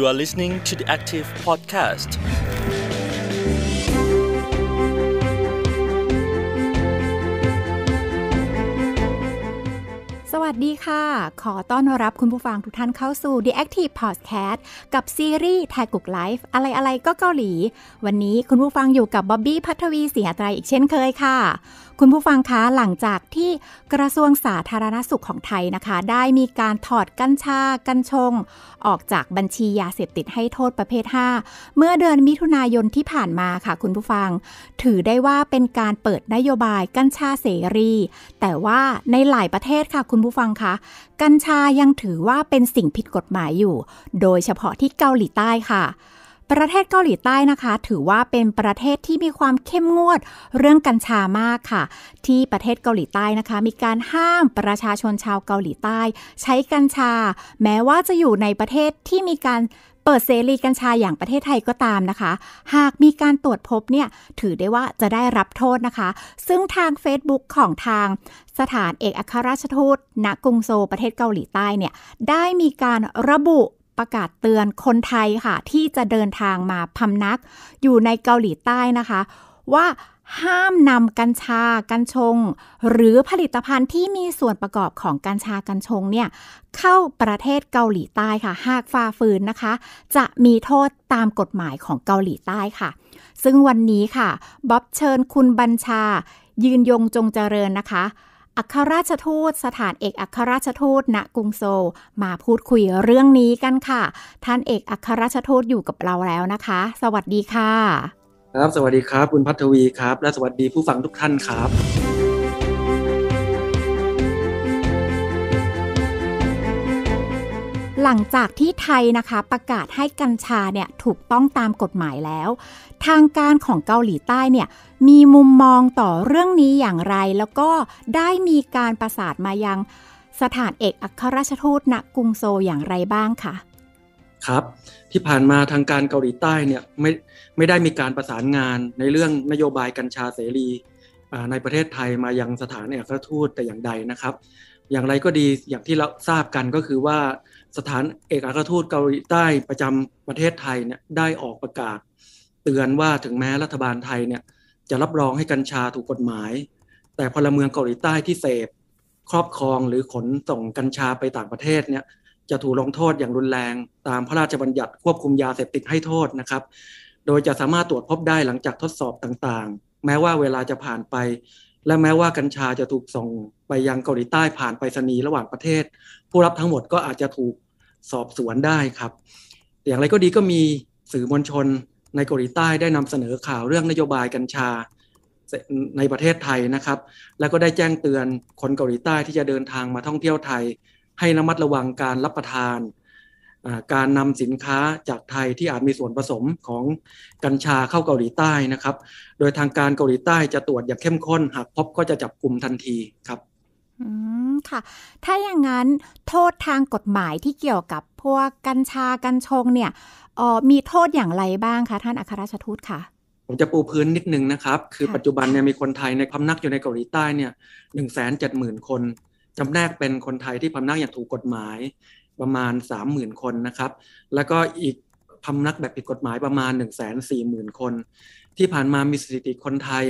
You are listening to the Active Podcast. สวัสดีค่ะ ขอต้อนรับคุณผู้ฟังทุกท่านเข้าสู่ The Active Podcast กับซีรีส์แทยกุกไลฟ์อะไรๆ ก็เกาหลี วันนี้คุณผู้ฟังอยู่กับบ๊อบบี้พัทวีเสียใจอีกเช่นเคยค่ะคุณผู้ฟังคะหลังจากที่กระทรวงสาธารณสุขของไทยนะคะ ได้มีการถอดกัญชา กัญชงออกจากบัญชียาเสพติดให้โทษประเภท 5 เมื่อเดือนมิถุนายนที่ผ่านมาค่ะ คุณผู้ฟัง ถือได้ว่าเป็นการเปิดนโยบายกัญชาเสรี แต่ว่าในหลายประเทศค่ะ คุณผู้ฟังคะ กัญชายังถือว่าเป็นสิ่งผิดกฎหมายอยู่ โดยเฉพาะที่เกาหลีใต้ค่ะประเทศเกาหลีใต้นะคะ ถือว่าเป็นประเทศที่มีความเข้มงวดเรื่องกัญชามากค่ะ ที่ประเทศเกาหลีใต้นะคะ มีการห้ามประชาชนชาวเกาหลีใต้ ใช้กัญชา แม้ว่าจะอยู่ในประเทศที่มีการเปิดเสรีกัญชาอย่างประเทศไทยก็ตามนะคะ หากมีการตรวจพบเนี่ยถือได้ว่าจะได้รับโทษนะคะ ซึ่งทาง Facebook ของทางสถานเอกอัครราชทูตณกรุงโซประเทศเกาหลีใต้เนี่ยได้มีการระบุประกาศเตือนคนไทยค่ะ ที่จะเดินทางมาพำนัก อยู่ในเกาหลีใต้นะคะ ว่าห้ามนำกัญชากัญชง หรือผลิตภัณฑ์ที่มีส่วนประกอบของกัญชากัญชงเนี่ย เข้าประเทศเกาหลีใต้ค่ะหากฝ่าฝืนนะคะ จะมีโทษตามกฎหมายของเกาหลีใต้ค่ะ ซึ่งวันนี้ค่ะบ๊อบเชิญคุณบัญชา ยืนยงจงเจริญนะคะอัครราชทูตสถานเอกอัครราชทูตณกรุงโซลมาพูดคุยเรื่องนี้กันค่ะ ท่านเอกอัครราชทูตอยู่กับเราแล้วนะคะ สวัสดีค่ะ ครับสวัสดีครับคุณพัทวีครับและสวัสดีผู้ฟังทุกท่านครับ หลังจากที่ไทยนะคะประกาศให้กัญชาเนี่ยถูกต้องตามกฎหมายแล้วทางการของเกาหลีใต้เนี่ยมีมุมมองต่อเรื่องนี้อย่างไร แล้วก็ได้มีการประสานมายังสถานเอกอัครราชทูตณกรุงโซอย่างไรบ้างคะครับ ที่ผ่านมาทางการเกาหลีใต้เนี่ยไม่ไม่ได้มีการประสานงานในเรื่องนโยบายกัญชาเสรีในประเทศไทยมายังสถานเอกอัครทูตแต่อย่างใดนะครับ อย่างไรก็ดีอย่างที่เราทราบกันก็คือว่าสถานเอกอัครทูตเกาหลีใต้ประจำประเทศไทยเนี่ยได้ออกประกาศเตือนว่าถึงแม้รัฐบาลไทยเนี่ยจะรับรองให้กัญชาถูกกฎหมาย แต่พลเมืองเกาหลีใต้ที่เสพครอบครองหรือขนส่งกัญชาไปต่างประเทศเนี่ยจะถูกลงโทษอย่างรุนแรง ตามพระราชบัญญัติควบคุมยาเสพติดให้โทษนะครับ โดยจะสามารถตรวจพบได้หลังจากทดสอบต่างๆ แม้ว่าเวลาจะผ่านไป และแม้ว่ากัญชาจะถูกส่งไปยังเกาหลีใต้ผ่านไปรษณีย์ระหว่างประเทศ ผู้รับทั้งหมดก็อาจจะถูกสอบสวนได้ครับอย่างไรก็ดีก็มีสื่อมวลชนในเกาหลีใต้ได้นำเสนอข่าวเรื่องนโยบายกัญชาในประเทศไทยนะครับ แล้วก็ได้แจ้งเตือนคนเกาหลีใต้ที่จะเดินทางมาท่องเที่ยวไทย ให้ระมัดระวังการรับประทาน การนำสินค้าจากไทยที่อาจมีส่วนผสมของกัญชาเข้าเกาหลีใต้นะครับ โดยทางการเกาหลีใต้จะตรวจอย่างเข้มข้นหากพบก็จะจับกลุ่มทันทีครับอืมค่ะ ถ้าอย่างนั้นโทษทางกฎหมายที่เกี่ยวกับพวกกัญชากัญชงเนี่ยออมีโทษอย่างไรบ้างคะท่าน อัครราชทูตค่ะ ผมจะปูพื้นนิดนึงนะครับ คือปัจจุบันเนี่ยมีคนไทยในพำนักอยู่ในเกาหลีใต้เนี่ยหนึ่งแสนเจ็ดหมื่นคน จำแนกเป็นคนไทยที่พำนักอย่างถูกกฎหมายประมาณสามหมื่นคนนะครับ แล้วก็อีกพำนักแบบผิดกฎหมายประมาณหนึ่งแสนสี่หมื่นคน ที่ผ่านมามีสถิติคนไทย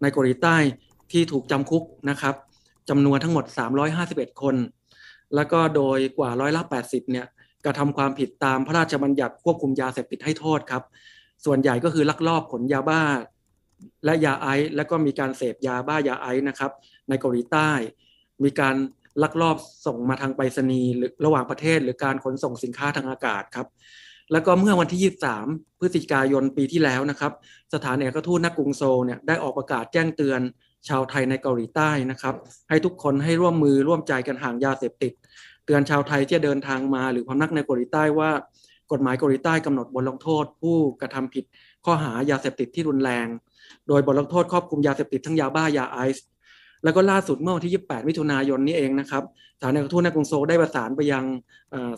ในเกาหลีใต้ที่ถูกจำคุกนะครับจำนวนทั้งหมด 351 คน แล้วก็โดยกว่าร้อยละ80เนี่ยกระทำความผิดตามพระราชบัญญัติควบคุมยาเสพติดให้โทษครับ ส่วนใหญ่ก็คือลักลอบขนยาบ้าและยาไอซ์และก็มีการเสพยาบ้ายาไอซ์นะครับในเกาหลีใต้ มีการลักลอบส่งมาทางไปรษณีย์หรือระหว่างประเทศหรือการขนส่งสินค้าทางอากาศครับ แล้วก็เมื่อวันที่ 23 พฤศจิกายนปีที่แล้วนะครับ สถานเอกทูตนักกรุงโซลเนี่ยได้ออกประกาศแจ้งเตือนชาวไทยในเกาหลีใต้นะครับ ให้ทุกคนให้ร่วมมือร่วมใจกันห่างยาเสพติดเตือนชาวไทยที่เดินทางมาหรือพำนักในเกาหลีใต้ว่ากฎหมายเกาหลีใต้กำหนดบทลงโทษ ผู้กระทำผิดข้อหายาเสพติดที่รุนแรงโดยบทลงโทษครอบคลุมยาเสพติดทั้งยาบ้ายาไอซ์แล้วก็ล่าสุดเมื่อวันที่ 28 มิถุนายนนี้เองนะครับสรในกระทู้ในกรุงโซได้ประสานไปยัง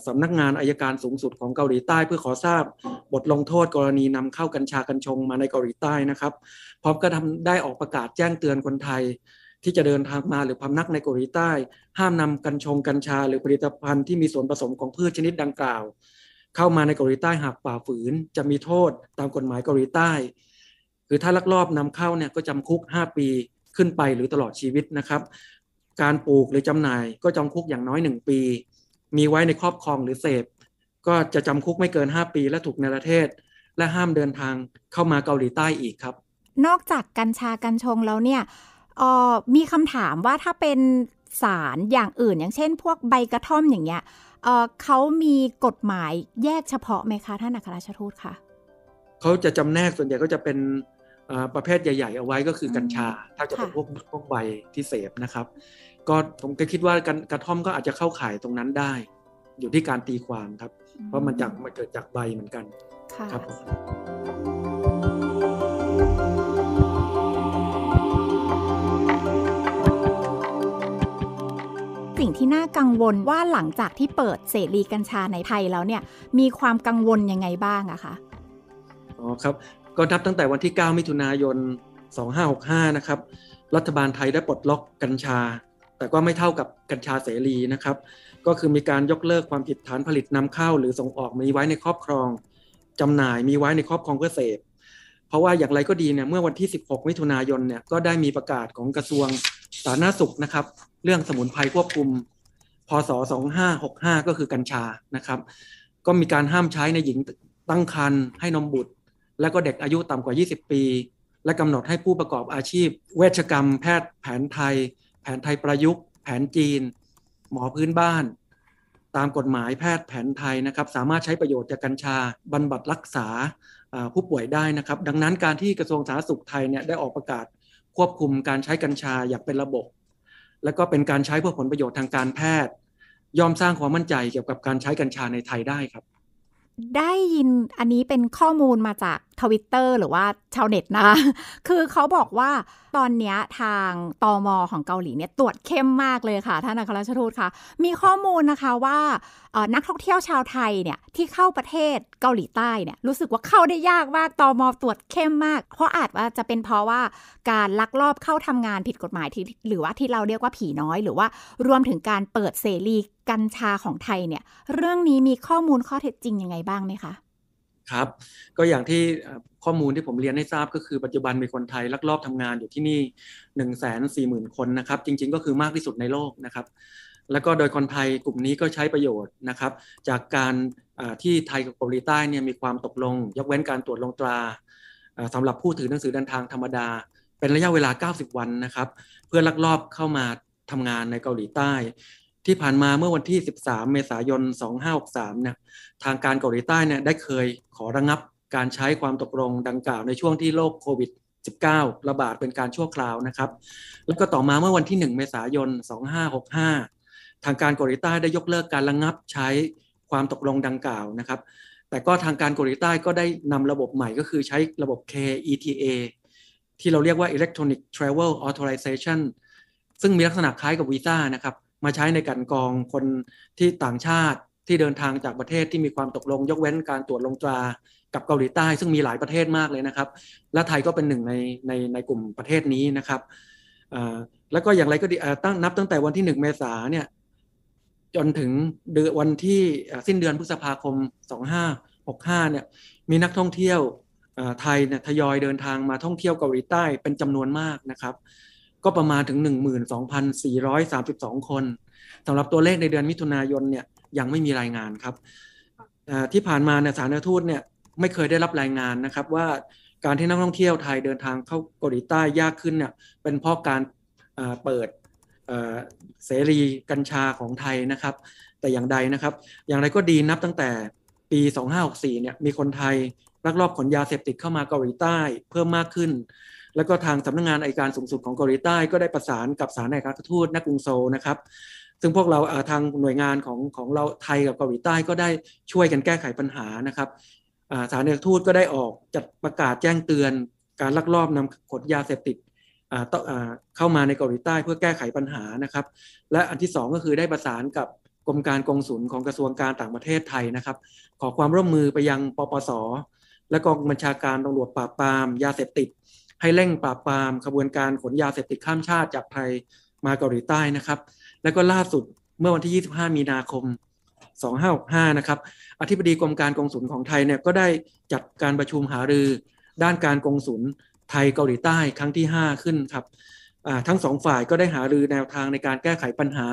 สำนักงานอายการสูงสุดของเกาหลีใต้เพื่อขอทราบบทลงโทษกรณีนำเข้ากัญชากัญชงมาในเกาหลีใต้นะครับพร้อมก็ทำได้ออกประกาศแจ้งเตือนคนไทยที่จะเดินทางมาหรือพำนักในเกาหลีใต้ ห้ามนำกัญชงกัญชาหรือผลิตภัณฑ์ที่มีส่วนผสมของพืชชนิดดังกล่าว เข้ามาในเกาหลีใต้หากฝ่าฝืน จะมีโทษตามกฎหมายเกาหลีใต้คือถ้าลักลอบนำเข้าเนี่ยก็จำคุก 5 ปีขึ้นไปหรือตลอดชีวิตนะครับ การปลูกหรือจำหน่าย ก็จำคุกอย่างน้อย 1 ปี มีไว้ในครอบครองหรือเสพก็จะจำคุกไม่เกิน 5 ปี และถูกในประเทศ และห้ามเดินทางเข้ามาเกาหลีใต้อีกครับ นอกจากกัญชากัญชงแล้วเนี่ยออมีคำถามว่าถ้าเป็นสารอย่างอื่นอย่างเช่น พวกใบกระท่อมอย่างเงี้ยเขามีกฎหมายแยกเฉพาะไหมคะท่านอัครราชทูตคะเขาจะจำแนกส่วนใหญ่ก็จะเป็นประเภทใหญ่ ๆ เอาไว้ก็คือกัญชาถ้าจะเป็นพวกพวกใบที่เสพนะครับ ก็ผมก็คิดว่ากกระท่อมก็อาจจะเข้าข่ายตรงนั้นได้ อยู่ที่การตีความครับเพราะมันจากมันเกิดจากใบเหมือนกันครับสิ่งที่น่ากังวลว่าหลังจากที่เปิดเสรีกัญชาในไทยแล้วเนี่ยมีความกังวลยังไงบ้างอะคะอ๋อครับก็นับตั้งแต่วันที่ 9 มิถุนายน 2565นะครับรัฐบาลไทยได้ปลดล็อกกัญชา แต่ก็ไม่เท่ากับกัญชาเสรีนะครับ ก็คือมีการยกเลิกความผิดฐานผลิตนำเข้า หรือส่งออกมีไว้ในครอบครอง จำหน่ายมีไว้ในครอบครองเพื่อเสพเพราะว่าอย่างไรก็ดีเนี่ยเมื่อวันที่ 16 มิถุนายนเนี่ยก็ได้มีประกาศของกระทรวงสาธารณสุขนะครับเรื่องสมุนไพรควบคุมพศ2565 ก็คือกัญชานะครับ ก็มีการห้ามใช้ในหญิงตั้งครรภ์ให้นมบุตร และก็เด็กอายุต่ำกว่า 20 ปี และกำหนดให้ผู้ประกอบอาชีพ เวชกรรมแพทย์แผนไทย แผนไทยประยุกต์ แผนจีน หมอพื้นบ้าน ตามกฎหมายแพทย์แผนไทยนะครับ สามารถใช้ประโยชน์จากกัญชา บรรบัดรักษาผู้ป่วยได้นะครับ ดังนั้นการที่กระทรวงสาธารณสุขไทยเนี่ยได้ออกประกาศควบคุมการใช้กัญชาอย่างเป็นระบบแล้วก็เป็นการใช้เพื่อผลประโยชน์ทางการแพทย์ย่อมสร้างความมั่นใจเกี่ยวกับการใช้กัญชาในไทยได้ครับได้ยินอันนี้เป็นข้อมูลมาจากทวิตเตอร์หรือว่าชาวเน็ตนะคือเขาบอกว่าตอนนี้ทางตอมอของเกาหลีเนี่ยตรวจเข้มมากเลยค่ะ ท่านอัครราชทูตค่ะ มีข้อมูลนะคะว่านักท่องเที่ยวชาวไทยเนี่ยที่เข้าประเทศเกาหลีใต้เนี่ยรู้สึกว่าเข้าได้ยากมากตอมอตรวจเข้มมาก เพราะอาจว่าจะเป็นเพราะว่าการลักลอบเข้าทำงานผิดกฎหมายที่หรือว่าที่เราเรียกว่าผีน้อย หรือว่ารวมถึงการเปิดเสรีกัญชาของไทยเนี่ยเรื่องนี้มีข้อมูลข้อเท็จจริงยังไงบ้างไหมคะ ครับ ก็อย่างที่ข้อมูลที่ผมเรียนให้ทราบก็คือปัจจุบันมีคนไทยลักลอบทำงานอยู่ที่นี่1นึ่งแสนสี่หมื่นคนนะครับ จริงๆก็คือมากที่สุดในโลกนะครับ แล้วก็โดยคนไทยกลุ่มนี้ก็ใช้ประโยชน์นะครับ จากการที่ไทยกับเกาหลีใต้เนี่ยมีความตกลงยกเว้นการตรวจลงตราสำหรับผู้ถือหนังสือเดินทางธรรมดา เป็นระยะเวลา 90 วันนะครับ เพื่อลักลอบเข้ามาทำงานในเกาหลีใต้ที่ผ่านมาเมื่อวันที่ 13 เมษายน 2563เนี่ยทางการเกาหลีใต้เนี่ยได้เคยขอระงงับการใช้ความตกลงดังกล่าวในช่วงที่โรคโควิด -19 ระบาดเป็นการชั่วคราวนะครับแล้วก็ต่อมาเมื่อวันที่ 1 เมษายน 2565 ทางการเกาหลีใต้ได้ยกเลิกการระงงับใช้ความตกลงดังกล่าวนะครับ แต่ก็ทางการเกาหลีใต้ก็ได้นำระบบใหม่ก็คือใช้ระบบ KETA ที่เราเรียกว่า Electronic Travel Authorization ซึ่งมีลักษณะคล้ายกับวีซ่านะครับมาใช้ในการกองคนที่ต่างชาติที่เดินทางจากประเทศที่มีความตกลง ยกเว้นการตรวจลงตรากับเกาหลีใต้ซึ่งมีหลายประเทศมากเลยนะครับ และไทยก็เป็นหนึ่งในในในกลุ่มประเทศนี้นะครับ แล้วก็อย่างไรก็ดีตั้งนับตั้งแต่วันที่ 1 เมษาเนี่ยจนถึงเดือนวันที่สิ้นเดือนพฤษภาคม2565เนี่ยมีนักท่องเที่ยวไทยเนี่ยทยอยเดินทางมาท่องเที่ยวเกาหลีใต้เป็นจำนวนมากนะครับก็ประมาณถึง 12,432 คนสำหรับตัวเลขในเดือนมิถุนายนเนี่ยยังไม่มีรายงานครับที่ผ่านมาเนี่ยสารทูตเนี่ยไม่เคยได้รับรายงานนะครับ ว่าการที่นักท่องเที่ยวไทยเดินทางเข้าเกาหลีใต้ยากขึ้นเนี่ยเป็นเพราะการเปิดเสรีกัญชาของไทยนะครับ แต่อย่างใดนะครับ อย่างไรก็ดีนับตั้งแต่ปี 2564เนี่ยมีคนไทย ลักลอบขนยาเสพติดเข้ามาเกาหลีใต้เพิ่มมากขึ้นแล้วก็ทางสำนักงงานอายการสูงสุดของเกาหลีใต้ก็ได้ประสานกับสารเอการทูตนักกรุงโซนะครับ ซึ่งพวกเราทางหน่วยงานของของเราไทยกับเกาหลีใต้ก็ได้ช่วยกันแก้ไขปัญหานะครับ สารเอกทูตก็ได้ออกจัดประกาศแจ้งเตือน การลักลอบนำขนยาเสพติดเข้ามาในเกาหลีใต้เพื่อแก้ไขปัญหานะครับ และอันที่ 2 ก็คือได้ประสานกับกรมการกองสุลของกระทรวงการต่างประเทศไทยนะครับ ขอความร่วมมือไปยังปปส และกองบัญชาการตำรวจปราบปรามยาเสพติดให้เร่งปราบปรามขบวนการขนยาเสพติดข้ามชาติจากไทยมาเกาหลีใต้นะครับ แล้วก็ล่าสุดเมื่อวันที่ 25 มีนาคม 2565 นะครับ อธิบดีกรมการกงสุลของไทยเนี่ยก็ได้จัดการประชุมหารือ ด้านการกงสุลไทยเกาหลีใต้ครั้งที่ 5 ขึ้นครับ ทั้งสองฝ่ายก็ได้หารือแนวทางในการแก้ไขปัญหา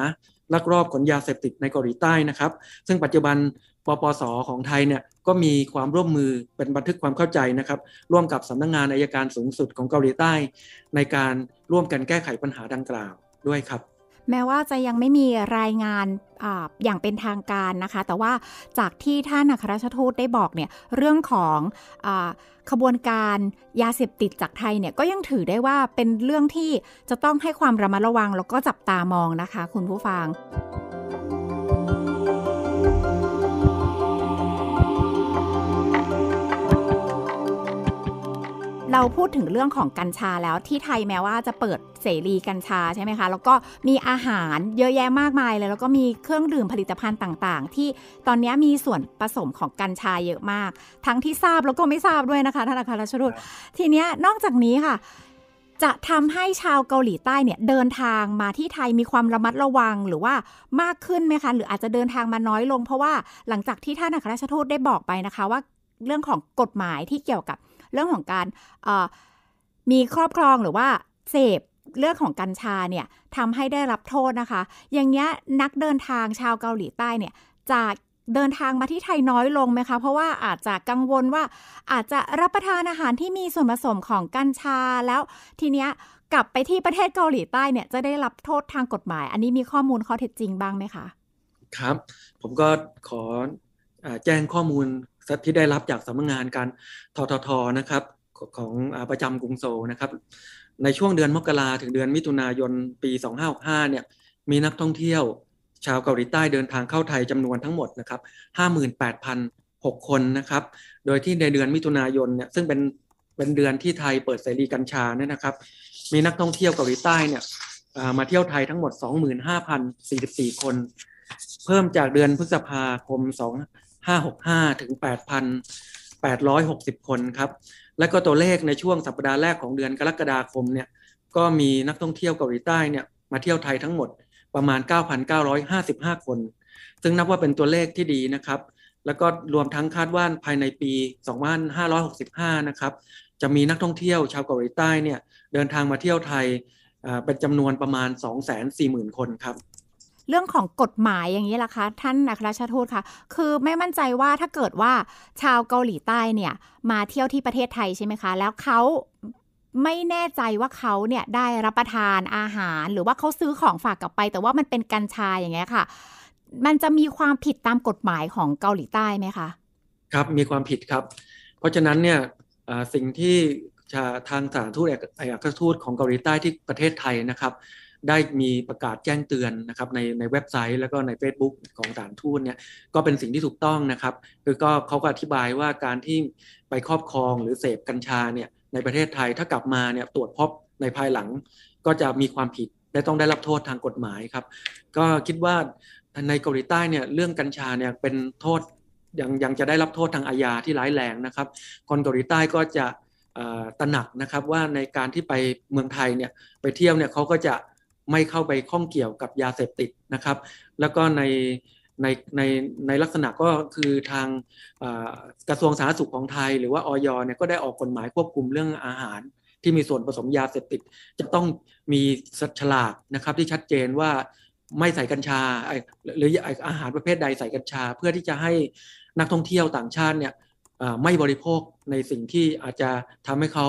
ลักลอบขนยาเสพติดในเกาหลีใต้นะครับซึ่งปัจจุบันปปส ของไทยเนี่ยก็มีความร่วมมือเป็นบันทึกความเข้าใจนะครับ ร่วมกับสำนักงงานอายการสูงสุดของเกาหลีใต้ ในการร่วมกันแก้ไขปัญหาดังกล่าวด้วยครับ แม้ว่าจะยังไม่มีรายงานออย่างเป็นทางการนะคะ แต่ว่าจากที่ท่านอัครราชทูตได้บอกเนี่ยเรื่องของอขบวนการยาเสพติดจากไทยเนี่ยก็ยังถือได้ว่าเป็นเรื่องที่จะต้องให้ความระมัดระวังแล้วก็จับตามองนะคะ คุณผู้ฟังเราพูดถึงเรื่องของกัญชาแล้วที่ไทยแม้ว่าจะเปิดเสรีกัญชาใช่ไหมคะ แล้วก็มีอาหารเยอะแยะมากมายเลย แล้วก็มีเครื่องดื่มผลิตภัณฑ์ต่างๆ ที่ตอนนี้มีส่วนผสมของกัญชาเยอะมาก ทั้งที่ทราบแล้วก็ไม่ทราบด้วยนะคะท่านอาคารชรุตทีนี้นอกจากนี้ค่ะ จะทำให้ชาวเกาหลีใต้เนี่ยเดินทางมาที่ไทยมีความระมัดระวังหรือว่ามากขึ้นไหมคะหรืออาจจะเดินทางมาน้อยลง เพราะว่าหลังจากที่ท่านอัครรชทุตได้บอกไปนะคะว่าเรื่องของกฎหมายที่เกี่ยวกับเรื่องของการมีครอบครองหรือว่าเสพเรื่องของกัญชาเนี่ยทำให้ได้รับโทษนะคะ อย่างเงี้ยนักเดินทางชาวเกาหลีใต้เนี่ยจะเดินทางมาที่ไทยน้อยลงไหมคะเพราะว่าอาจจะกังวลว่าอาจจะรับประทานอาหารที่มีส่วนผสมของกัญชาแล้ว ทีเนี้ยกลับไปที่ประเทศเกาหลีใต้เนี่ยจะได้รับโทษทางกฎหมาย อันนี้มีข้อมูลข้อเท็จจริงบ้างไหมคะครับ ผมก็ขอแจ้งข้อมูลที่ได้รับจากสำนักงานการทททนะครับของประจำกรุงโซนะครับในช่วงเดือนมกราถึงเดือนมิถุนายนปี 2565เนี่ยมีนักท่องเที่ยวชาวเกาหลีใต้เดินทางเข้าไทยจำนวนทั้งหมดนะครับ 58,006 คนนะครับ โดยที่ในเดือนมิถุนายนเนี่ยซึ่งเป็นเป็นเดือนที่ไทยเปิดเสรีกัญชาเนี่ยนะครับ มีนักท่องเที่ยวเกาหลีใต้เนี่ยมาเที่ยวไทยทั้งหมด 25,044 คน เพิ่มจากเดือนพฤษภาคม 2 565ถึง8,860 คนครับและก็ตัวเลขในช่วงสัปดาห์แรกของเดือนกรกฎาคมเนี่ยก็มีนักท่องเที่ยวเกาหลีใต้เนี่ยมาเที่ยวไทยทั้งหมดประมาณ 9,955 คน ซึ่งนับว่าเป็นตัวเลขที่ดีนะครับแล้วก็รวมทั้งคาดว่าภายในปี 2565นะครับจะมีนักท่องเที่ยวชาวเกาหลีใต้เนี่ยเดินทางมาเที่ยวไทยเป็นจำนวนประมาณ240,000คนครับเรื่องของกฎหมายอย่างนี้ล่ะคะ ท่านอัครชาทูตคะคือไม่มั่นใจว่าถ้าเกิดว่าชาวเกาหลีใต้เนี่ย มาเที่ยวที่ประเทศไทยใช่ไหมคะ แล้วเขาไม่แน่ใจว่าเขาเนี่ยได้รับประทานอาหาร หรือว่าเขาซื้อของฝากกลับไป แต่ว่ามันเป็นกัญชาอย่างเงี้ยค่ะ มันจะมีความผิดตามกฎหมายของเกาหลีใต้ไหมคะ ครับมีความผิดครับ เพราะฉะนั้นเนี่ยสิ่งที่ทางสถานทูตเอกอัครทูตของเกาหลีใต้ที่ประเทศไทยนะครับได้มีประกาศแจ้งเตือนนะครับในในเว็บไซต์แล้วก็ใน Facebook ของสถานทูตเนี่ยก็เป็นสิ่งที่ถูกต้องนะครับ คือก็เขาก็อธิบายว่าการที่ไปครอบครองหรือเสพกัญชาเนี่ยในประเทศไทยถ้ากลับมาเนี่ยตรวจพบในภายหลังก็จะมีความผิดและต้องได้รับโทษทางกฎหมายครับ ก็คิดว่าในเกาหลีใต้เนี่ย เรื่องกัญชาเนี่ยเป็นโทษยังยังจะได้รับโทษทางอาญาที่ร้ายแรงนะครับ คนเกาหลีใต้ก็จะตระหนักนะครับว่าในการที่ไปเมืองไทยเนี่ยไปเที่ยวเนี่ยเขาก็จะไม่เข้าไปข้องเกี่ยวกับยาเสพติดนะครับ แล้วก็ในในในในลักษณะก็คือทางกระทรวงสาธารณสุขของไทย หรือว่าออยเนี่ยก็ได้ออกกฎหมายควบคุมเรื่องอาหารที่มีส่วนผสมยาเสพติด จะต้องมีสัฉลากนะครับที่ชัดเจนว่าไม่ใส่กัญชาหรืออาหารประเภทใดใส่กัญชา เพื่อที่จะให้นักท่องเที่ยวต่างชาติเนี่ยไม่บริโภคในสิ่งที่อาจจะทำให้เขา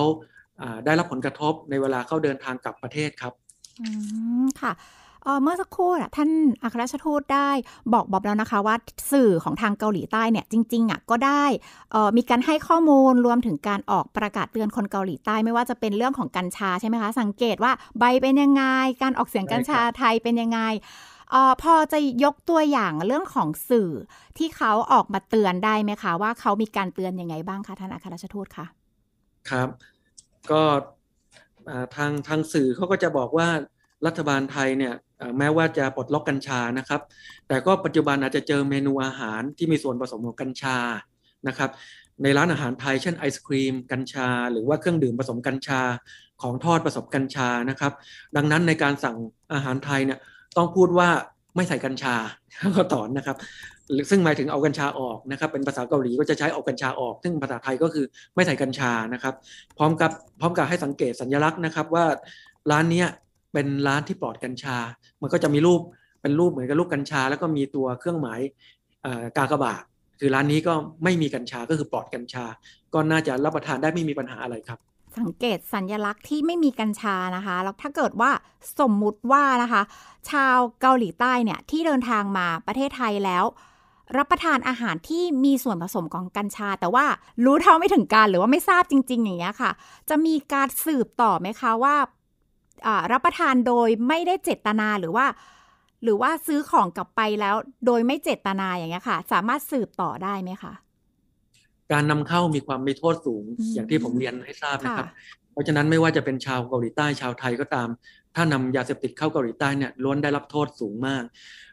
ได้รับผลกระทบในเวลาเข้าเดินทางกลับประเทศครับค่ะ เมื่อสักครู่ท่านอัครราชทูตได้บอกบอกแล้วนะคะว่าสื่อของทางเกาหลีใต้เนี่ยจริงๆอ่ะก็ได้มีการให้ข้อมูลรวมถึงการออกประกาศเตือนคนเกาหลีใต้ไม่ว่าจะเป็นเรื่องของกัญชาใช่ไหมคะ สังเกตว่าใบเป็นยังไง การออกเสียงกัญชาไทยเป็นยังไงออพอจะยกตัวอย่างเรื่องของสื่อที่เขาออกมาเตือนได้ไหมคะว่าเขามีการเตือนยังไงบ้างคะท่านอัครราชทูตคะครับก็ทางทางสื่อเขาก็จะบอกว่ารัฐบาลไทยเนี่ยแม้ว่าจะปลดล็อกกัญชานะครับแต่ก็ปัจจุบันอาจจะเจอเมนูอาหารที่มีส่วนผสมของกัญชานะครับในร้านอาหารไทยเช่นไอศครีมกัญชาหรือว่าเครื่องดื่มผสมกัญชาของทอดผสมกัญชานะครับ ดังนั้นในการสั่งอาหารไทยเนี่ยต้องพูดว่าไม่ใส่กัญชาก็ถอนนะครับซึ่งหมายถึงเอากัญชาออกนะครับเป็นภาษาเกาหลีก็จะใช้เอากัญชาออก ซึ่งภาษาไทยก็คือไม่ใส่กัญชานะครับ พร้อมกับพร้อมกับให้สังเกตสัญลักษณ์นะครับว่า ร้านนี้เป็นร้านที่ปลอดกัญชามันก็จะมีรูปเป็นรูปเหมือนกับรูปกัญชาแล้วก็มีตัวเครื่องหมายกากระบาดคือร้านนี้ก็ไม่มีกัญชาก็คือปลอดกัญชา ก็น่าจะรับประทานได้ไม่มีปัญหาอะไรครับสังเกตสัญญลักษณ์ที่ไม่มีกัญชานะคะ แล้วถ้าเกิดว่าสมมุติว่านะคะ ชาวเกาหลีใต้เนี่ย ที่เดินทางมาประเทศไทยแล้ว รับประทานอาหารที่มีส่วนผสมของกัญชา แต่ว่ารู้เท่าไม่ถึงการหรือว่าไม่ทราบจริงๆอย่างเงี้ยค่ะ จะมีการสืบต่อไหมคะว่ารับประทานโดยไม่ได้เจตนาหรือว่าหรือว่าซื้อของกลับไปแล้ว โดยไม่เจตนาอย่างเงี้ยค่ะ สามารถสืบต่อได้ไหมคะการนำเข้ามีความมีโทษสูงอย่างที่ผมเรียนให้ทราบนะครับ เพราะฉะนั้นไม่ว่าจะเป็นชาวเกาหลีใต้ชาวไทยก็ตาม ถ้านำยาเสพติดเข้าเกาหลีใต้เนี่ยล้วนได้รับโทษสูงมาก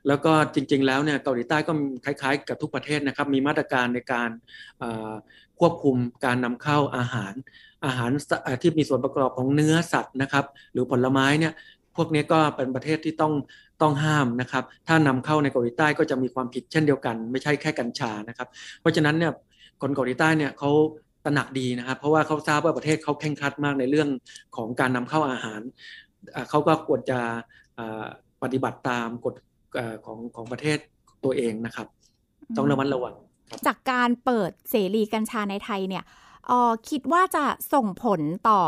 แล้วก็จริงๆแล้วเนี่ยเกาหลีใต้ก็คล้ายๆกับทุกประเทศนะครับ มีมาตรการในการควบคุมการนำเข้าอาหารอาหารที่มีส่วนประกอบของเนื้อสัตว์นะครับ หรือผลไม้เนี่ยพวกนี้ก็เป็นประเทศที่ต้องต้องห้ามนะครับ ถ้านำเข้าในเกาหลีใต้ก็จะมีความผิดเช่นเดียวกันไม่ใช่แค่กัญชานะครับ เพราะฉะนั้นเนี่ยคนเกาหลีใต้เนี่ยเขาตระหนักดีนะครับเพราะว่าเขาทราบว่าประเทศเขาแข่งขันมากในเรื่องของการนำเข้าอาหาร เขาก็ควรจะปฏิบัติตามกฎของของประเทศตัวเองนะครับ ต้องระมัดระวัง จากการเปิดเสรีกัญชาในไทยเนี่ยออคิดว่าจะส่งผลต่อ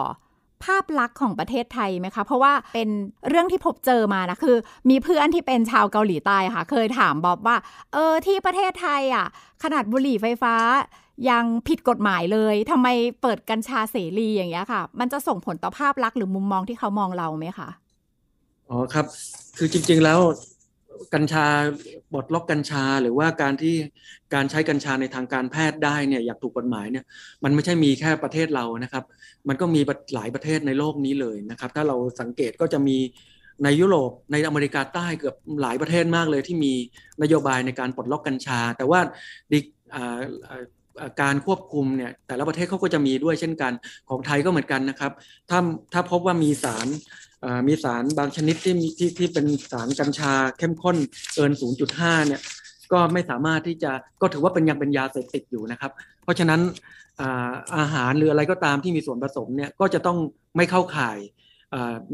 ภาพลักษณ์ของประเทศไทยไหมคะเพราะว่าเป็นเรื่องที่พบเจอมานะคือมีเพื่อนที่เป็นชาวเกาหลีใต้ค่ะเคยถามบอบว่าเออที่ประเทศไทยอ่ะขนาดบุหรี่ไฟฟ้ายังผิดกฎหมายเลยทำไมเปิดกัญชาเสรีอย่างเงี้ยค่ะ มันจะส่งผลต่อภาพลักษณ์หรือมุมมองที่เขามองเราไหมคะ อ๋อ ครับ คือจริงๆ แล้วกัญชาบดล็อกกัญชาหรือว่าการที่การใช้กัญชาในทางการแพทย์ได้เนี่ย อยากถูกกฎหมายเนี่ย มันไม่ใช่มีแค่ประเทศเรานะครับ มันก็มีหลายประเทศในโลกนี้เลยนะครับ ถ้าเราสังเกตก็จะมีในยุโรปในอเมริกาใต้เกือบหลายประเทศมากเลย ที่มีนโยบายในการปลดล็อกกัญชา แต่ว่าการควบคุมเนี่ย แต่ละประเทศเขาก็จะมีด้วยเช่นกันของไทยก็เหมือนกันนะครับ ถ้าถ้าพบว่ามีสารมีสารบางชนิดที่ที่ที่เป็นสารกัญชาเข้มข้น เกิน 0.5 เนี่ย ก็ไม่สามารถที่จะก็ถือว่าเป็นยังเป็นยาเสพติดอยู่นะครับ เพราะฉะนั้นอาหารหรืออะไรก็ตามที่มีส่วนผสมเนี่ยก็จะต้องไม่เข้าข่าย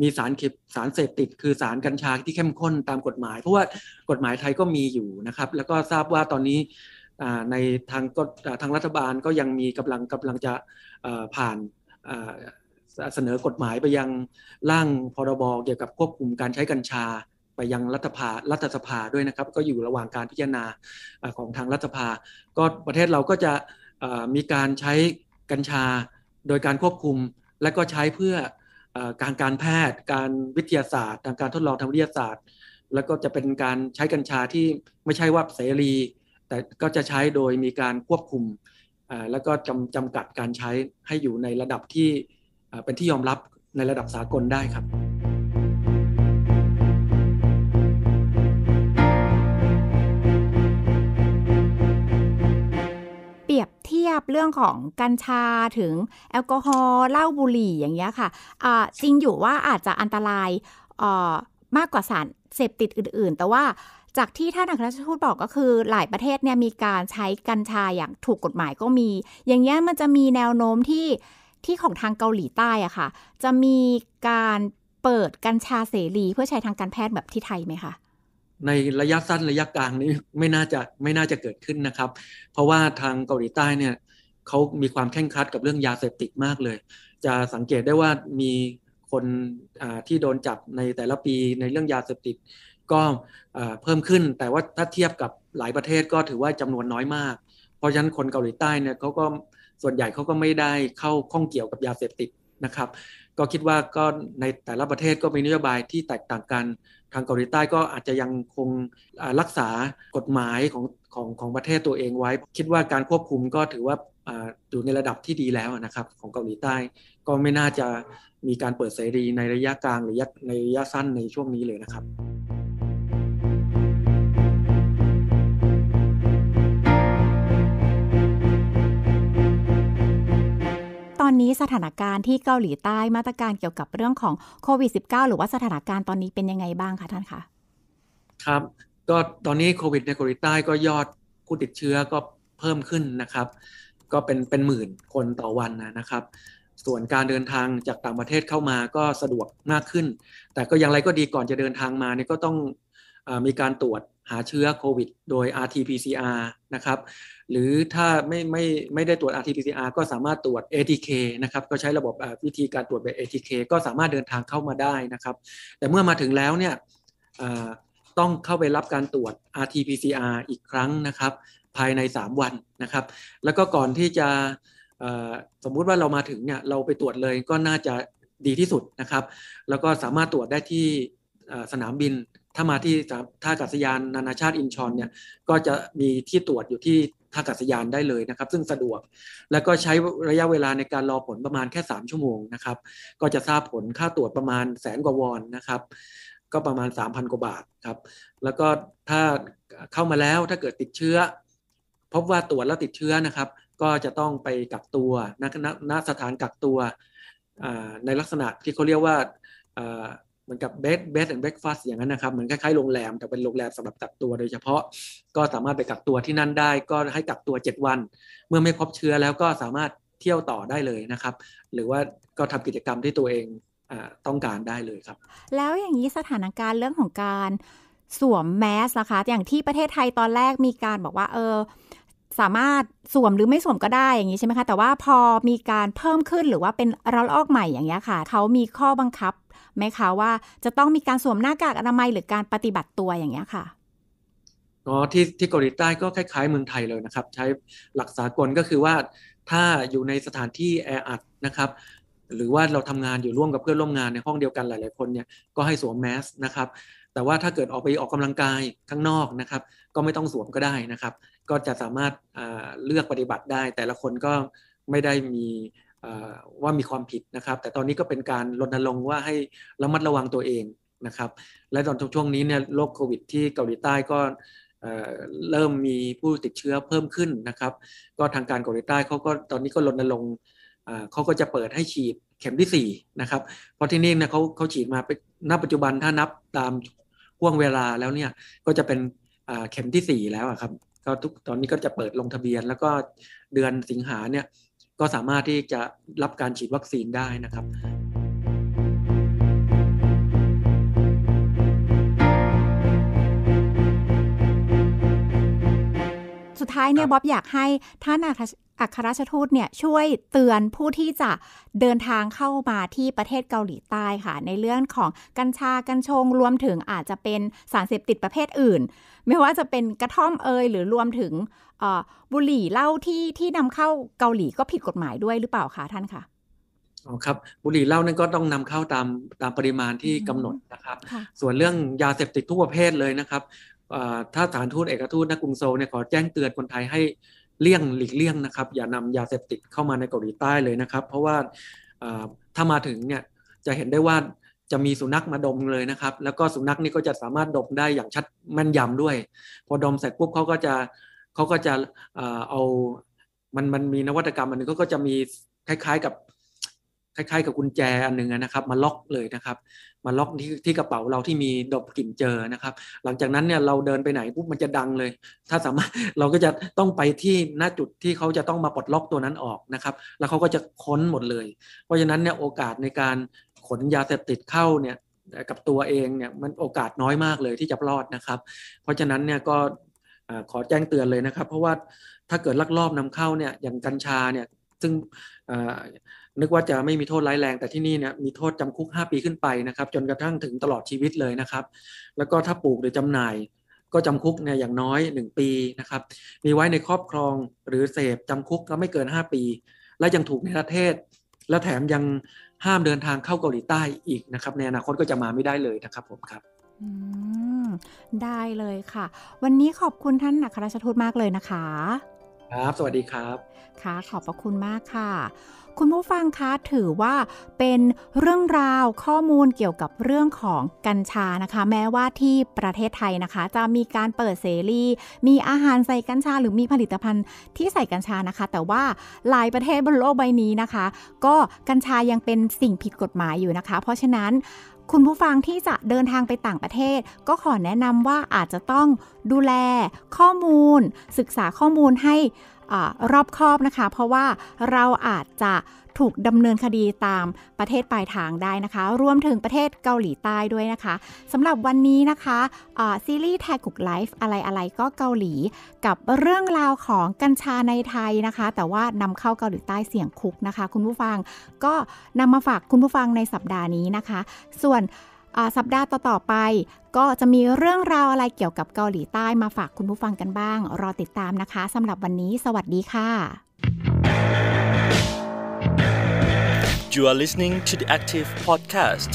มีสารเสารเสพติด คือสารกัญชาที่เข้มข้นตามกฎหมาย เพราะว่ากฎหมายไทยก็มีอยู่นะครับ แล้วก็ทราบว่าตอนนี้ในทางก็ทางรัฐบาลก็ยังมีกำลังกำลังจะผ่านเสนอกฎหมายไปยังร่างพรบเกี่ยวกับควบคุมการใช้กัญชาไปยังรัฐภารัฐสภาด้วยนะครับก็อยู่ระหว่างการพิจารณาของทางรัฐสภา ก็ประเทศเราก็จะมีการใช้กัญชาโดยการควบคุม และก็ใช้เพื่อการการแพทย์ การวิทยาศาสตร์ทางการทดลองทางวิทยาศาสตร์ แล้วก็จะเป็นการใช้กัญชาที่ไม่ใช่ว่าเสรีแต่ก็จะใช้โดยมีการควบคุม แล้วก็จำจำกัดการใช้ให้อยู่ในระดับที่เป็นที่ยอมรับในระดับสากลได้ครับ เปรียบเทียบเรื่องของกัญชาถึงแอลกอฮอล์เหล้าบุหรี่ อย่างเงี้ยค่ะะจริงอยู่ว่าอาจจะอันตรายมากกว่าสารเสพติดอื่นๆ แต่ว่าจากที่ท่านอัครราชทูตบอกก็คือหลายประเทศเนี่ยมีการใช้กัญชาอย่างถูกกฎหมายก็มี อย่างเงี้ยมันจะมีแนวโน้มที่ที่ของทางเกาหลีใต้อะค่ะ จะมีการเปิดกัญชาเสรี เพื่อใช้ทางการแพทย์แบบที่ไทยไหมคะ ในระยะสั้นระยะกลางนี้ไม่น่าจะไม่น่าจะเกิดขึ้นนะครับ เพราะว่าทางเกาหลีใต้เนี่ยเขามีความแข่งขัดกับเรื่องยาเสพติดมากเลย จะสังเกตได้ว่ามีคนที่โดนจับในแต่ละปีในเรื่องยาเสพติดก็เพิ่มขึ้นแต่ว่าถ้าเทียบกับหลายประเทศก็ถือว่าจำนวนน้อยมาก เพราะฉะนั้นคนเกาหลีใต้เนี่ยเขาก็ส่วนใหญ่เขาก็ไม่ได้เข้าข้องเกี่ยวกับยาเสพติดนะครับ ก็คิดว่าก็ในแต่ละประเทศก็มีนโยบายที่แตกต่างกัน ทางเกาหลีใต้ก็อาจจะยังคงรักษากฎหมายของของของประเทศตัวเองไว้ คิดว่าการควบคุมก็ถือว่าอยู่ในระดับที่ดีแล้วนะครับของเกาหลีใต้ ก็ไม่น่าจะมีการเปิดเสรีในระยะกลางหรือในระยะสั้นในช่วงนี้เลยนะครับตอนนี้สถานการณ์ที่เกาหลีใต้มาตรการเกี่ยวกับเรื่องของโควิด -19 หรือว่าสถานการณ์ตอนนี้เป็นยังไงบ้างคะท่านคะครับ ก็ตอนนี้โควิดในเกาหลีใต้ก็ยอดผู้ติดเชื้อก็เพิ่มขึ้นนะครับก็เป็นเป็นหมื่นคนต่อวันนะครับ ส่วนการเดินทางจากต่างประเทศเข้ามาก็สะดวกมากขึ้น แต่ก็อย่างไรก็ดีก่อนจะเดินทางมาเนี่ยก็ต้องมีการตรวจหาเชื้อโควิด โดย RT-PCR นะครับ หรือถ้าไม่ไม่ไม่ได้ตรวจ RT-PCR ก็สามารถตรวจ ATK นะครับ ก็ใช้ระบบวิธีการตรวจแบบ ATK ก็สามารถเดินทางเข้ามาได้นะครับ แต่เมื่อมาถึงแล้วเนี่ยต้องเข้าไปรับการตรวจ RT-PCR อีกครั้งนะครับ ภายใน 3 วันนะครับ แล้วก็ก่อนที่จะสมมุติว่าเรามาถึงเนี่ย เราไปตรวจเลยก็น่าจะดีที่สุดนะครับ แล้วก็สามารถตรวจได้ที่สนามบินถ้ามาที่ท่าอากาศยานนานาชาติอินชอนเนี่ยก็จะมีที่ตรวจอยู่ที่ท่าอากาศยานได้เลยนะครับ ซึ่งสะดวกแล้วก็ใช้ระยะเวลาในการรอผลประมาณแค่ 3 ชั่วโมงนะครับก็จะทราบผลค่าตรวจประมาณแสนกว่าวอนนะครับ ก็ประมาณ 3,000กว่าบาทครับแล้วก็ถ้าเข้ามาแล้วถ้าเกิดติดเชื้อ พบว่าตรวจแล้วติดเชื้อนะครับ ก็จะต้องไปกักตัวณณสถานกักตัวในลักษณะที่เขาเรียกว่าเหมือนกับเบสเบสแอนด์เบสฟาสอย่างนั้นนะครับ เหมือนคล้ายๆ โรงแรม แต่เป็นโรงแรมสำหรับกักตัวโดยเฉพาะ ก็สามารถไปกักตัวที่นั่นได้ ก็ให้กักตัว 7 วัน เมื่อไม่พบเชื้อแล้วก็สามารถเที่ยวต่อได้เลยนะครับ หรือว่าก็ทำกิจกรรมที่ตัวเองอต้องการได้เลยครับ แล้วอย่างนี้สถานการณ์เรื่องของการสวมแมสนะคะ อย่างที่ประเทศไทยตอนแรกมีการบอกว่าเออสามารถสวมหรือไม่สวมก็ได้อย่างนี้ใช่ไหมคะ แต่ว่าพอมีการเพิ่มขึ้นหรือว่าเป็นระลอกใหม่อย่างนี้ค่ะเขามีข้อบังคับไหมคะว่าจะต้องมีการสวมหน้ากากอนามัยหรือการปฏิบัติตัวอย่างเงี้ยค่ะก็ที่ที่เกาหลีใต้ก็คล้ายๆเมืองไทยเลยนะครับ ใช้หลักสากลก็คือว่าถ้าอยู่ในสถานที่แออัดนะครับ หรือว่าเราทำงานอยู่ร่วมกับเพื่อนร่วมงานในห้องเดียวกันหลาย ๆ คนเนี่ยก็ให้สวมแมสนะครับ แต่ว่าถ้าเกิดออกไปออกกำลังกายข้างนอกนะครับ ก็ไม่ต้องสวมก็ได้นะครับ ก็จะสามารถเลือกปฏิบัติได้แต่ละคนก็ไม่ได้มีว่ามีความผิดนะครับ แต่ตอนนี้ก็เป็นการรณรงค์ว่าให้ระมัดระวังตัวเองนะครับ และตอนช่วงนี้เนี่ยโรคโควิดที่เกาหลีใต้ก็เริ่มมีผู้ติดเชื้อเพิ่มขึ้นนะครับ ก็ทางการเกาหลีใต้เขาก็ตอนนี้ก็ลดลง เขาก็จะเปิดให้ฉีดเข็มที่ 4 นะครับเพราะที่นี่เนี่ยเขาเขาฉีดมาณปัจจุบันถ้านับตามห่วงเวลาแล้วเนี่ยก็จะเป็นเข็มที่ 4 แล้วครับก็ทุกตอนนี้ก็จะเปิดลงทะเบียน แล้วก็เดือนสิงหาเนี่ยก็สามารถที่จะรับการฉีดวัคซีนได้นะครับ สุดท้ายเนี่ย บ๊อบอยากให้ท่านอัครราชทูตเนี่ย ช่วยเตือนผู้ที่จะเดินทางเข้ามาที่ประเทศเกาหลีใต้ค่ะ ในเรื่องของกัญชากัญชงรวมถึงอาจจะเป็นสารเสพติดประเภทอื่น ไม่ว่าจะเป็นกระท่อมเอยหรือรวมถึงบุหรี่เหล้าที่ที่นำเข้าเกาหลีก็ผิดกฎหมายด้วยหรือเปล่าคะท่านคะอ๋อครับบุหรี่เหล้านั่นก็ต้องนำเข้าตามตามปริมาณที่กำหนดนะครับ ส่วนเรื่องยาเสพติดทุกประเภทเลยนะครับถ้าสถานทูตเอกทูตนกรุงโซลเนี่ยขอแจ้งเตือนคนไทยให้เลี่ยงหลีกเลี่ยงนะครับอย่านำยาเสพติดเข้ามาในเกาหลีใต้เลยนะครับ เพราะว่าถ้ามาถึงเนี่ยจะเห็นได้ว่าจะมีสุนัขมาดมเลยนะครับ แล้วก็สุนัขนี่ก็จะสามารถดมได้อย่างชัดแม่นยำด้วย พอดมเสร็จปุ๊บเขาก็จะเขาก็จะเอามันมันมีนวัตกรรมอันนึงเขาก็จะมีคล้ายๆกับคล้ายๆกับกุญแจอันหนึ่งนะครับ มาล็อกเลยนะครับ มาล็อกที่ที่กระเป๋าเราที่มีดบกลิ่นเจอนะครับ หลังจากนั้นเนี่ยเราเดินไปไหนปุ๊บมันจะดังเลย ถ้าสามารถเราก็จะต้องไปที่หน้าจุดที่เขาจะต้องมาปลดล็อกตัวนั้นออกนะครับ แล้วเขาก็จะค้นหมดเลย เพราะฉะนั้นเนี่ยโอกาสในการขนยาเสพติดเข้าเนี่ยกับตัวเองเนี่ยมันโอกาสน้อยมากเลยที่จะรอดนะครับ เพราะฉะนั้นเนี่ยก็ขอแจ้งเตือนเลยนะครับ เพราะว่าถ้าเกิดลักลอบนำเข้าเนี่ยอย่างกัญชาเนี่ยซึ่งนึกว่าจะไม่มีโทษร้ายแรง แต่ที่นี่เนี่ยมีโทษจำคุก 5 ปีขึ้นไปนะครับ จนกระทั่งถึงตลอดชีวิตเลยนะครับ แล้วก็ถ้าปลูกหรือจำหน่าย ก็จำคุกเนี่ยอย่างน้อย 1 ปีนะครับ มีไว้ในครอบครองหรือเสพจำคุกก็ไม่เกิน 5 ปี และยังถูกในประเทศ และแถมยังห้ามเดินทางเข้าเกาหลีใต้อีกนะครับในอนาคตก็จะมาไม่ได้เลยนะครับผมครับอได้เลยค่ะ วันนี้ขอบคุณท่านอัครราชทูตมากเลยนะคะ ครับสวัสดีครับค่ะขอบพระคุณมากค่ะคุณผู้ฟังคะถือว่าเป็นเรื่องราวข้อมูลเกี่ยวกับเรื่องของกัญชานะคะ แม้ว่าที่ประเทศไทยนะคะ จะมีการเปิดเสรี มีอาหารใส่กัญชา หรือมีผลิตภัณฑ์ที่ใส่กัญชานะคะ แต่ว่าหลายประเทศบนโลกใบนี้นะคะ ก็กัญชายังเป็นสิ่งผิดกฎหมายอยู่นะคะ เพราะฉะนั้นคุณผู้ฟังที่จะเดินทางไปต่างประเทศ ก็ขอแนะนำว่าอาจจะต้องดูแลข้อมูล ศึกษาข้อมูลให้อรอบคอบนะคะ เพราะว่าเราอาจจะถูกดำเนินคดีตามประเทศปลายทางได้นะคะ รวมถึงประเทศเกาหลีใต้ด้วยนะคะสำหรับวันนี้นะคะซีรีส์แท็กุกไลฟ์อะไรอะไรก็เกาหลีกับเรื่องราวของกัญชาในไทยนะคะ แต่ว่านำเข้าเกาหลีใต้เสี่ยงคุกนะคะ คุณผู้ฟังก็นำมาฝากคุณผู้ฟังในสัปดาห์นี้นะคะ ส่วนสัปดาห์ต่อ ๆ ไป ก็จะมีเรื่องราวอะไรเกี่ยวกับเกาหลีใต้มาฝากคุณผู้ฟังกันบ้าง รอติดตามนะคะสำหรับวันนี้สวัสดีค่ะ You are listening to the Active Podcast